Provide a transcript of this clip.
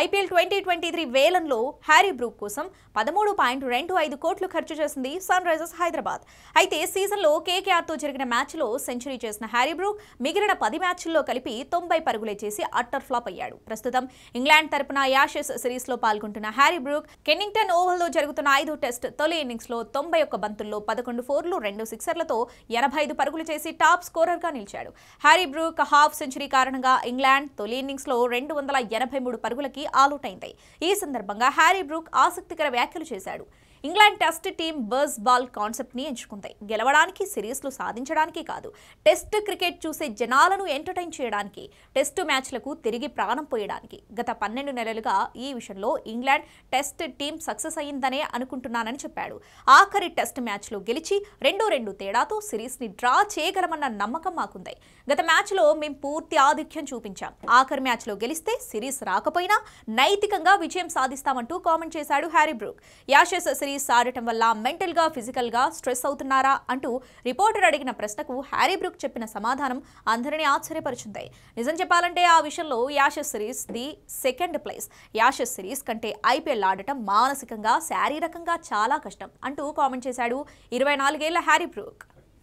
IPL twenty twenty three వేలంలో Harry Brook కోసం పదమూడు పాయింట్ రెండు ఐదు కోట్లు ఖర్చు చేసింది సన్ రైజర్స్ హైదరాబాద్ అయితే సీజన్లో కేకేఆర్తో జరిగిన మ్యాచ్లో సెంచరీ చేసిన హ్యారీ బ్రూక్ మిగిలిన పది మ్యాచ్ల్లో కలిపి తొంభై పరుగులే చేసి అట్టర్ ఫ్లాప్ అయ్యాడు ప్రస్తుతం ఇంగ్లాండ్ తరపున యాషెస్ సిరీస్లో పాల్గొంటున్న హ్యారీ బ్రూక్ కెన్నింగ్టన్ ఓవర్లో జరుగుతున్న ఐదు టెస్ట్ తొలి ఇన్నింగ్స్లో తొంభై ఒక్క బంతుల్లో పదకొండు ఫోర్లు రెండు సిక్సర్లతో ఎనభై ఐదు పరుగులు చేసి టాప్ స్కోరర్గా నిలిచాడు హ్యారీ బ్రూక్ హాఫ్ సెంచరీ కారణంగా ఇంగ్లాండ్ తొలి ఇన్నింగ్స్లో రెండు వందల ఎనభై మూడు పరుగులకి ఆలౌట్ ఆలౌటైంది ఈ సందర్భంగా హ్యారీ బ్రూక్ ఆసక్తికర వ్యాఖ్యలు చేశాడు England test team Bazball concept ని ఎంచుకుంది గెలవడానికి సిరీస్లు సాధించడానికి కాదు టెస్ట్ క్రికెట్ చూసే జనాలను ఎంటర్టైన్ చేయడానికి టెస్టు మ్యాచ్లకు తిరిగి ప్రాణం పోయడానికి గత పన్నెండు నెలలుగా ఈ విషయంలో ఇంగ్లాండ్ టెస్ట్ టీం సక్సెస్ అయ్యిందనే అనుకుంటున్నానని చెప్పాడు ఆఖరి టెస్ట్ మ్యాచ్లో గెలిచి రెండు రెండు తేడాతో సిరీస్ని డ్రా చేయగలమన్న నమ్మకం మాకుంది గత మ్యాచ్లో మేము పూర్తి ఆధిక్యం చూపించాం ఆఖరి మ్యాచ్లో గెలిస్తే సిరీస్ రాకపోయినా నైతికంగా విజయం సాధిస్తామంటూ కామెంట్ చేశాడు హ్యారీ బ్రూక్ యాషెస్ సిరీస్ ఆడటం వల్ల మెంటల్గా గా స్ట్రెస్ అవుతున్నారా అంటూ రిపోర్టర్ అడిగిన ప్రశ్నకు హ్యారీ బ్రూక్ చెప్పిన సమాధానం అందరినీ ఆశ్చర్యపరుచుంది నిజం చెప్పాలంటే ఆ విషయంలో Ashes series the second place Ashes series కంటే ఐపీఎల్ ఆడటం మానసికంగా శారీరకంగా చాలా కష్టం అంటూ కామెంట్ చేశాడు ఇరవై నాలుగేళ్ల హ్యారీ బ్రూక్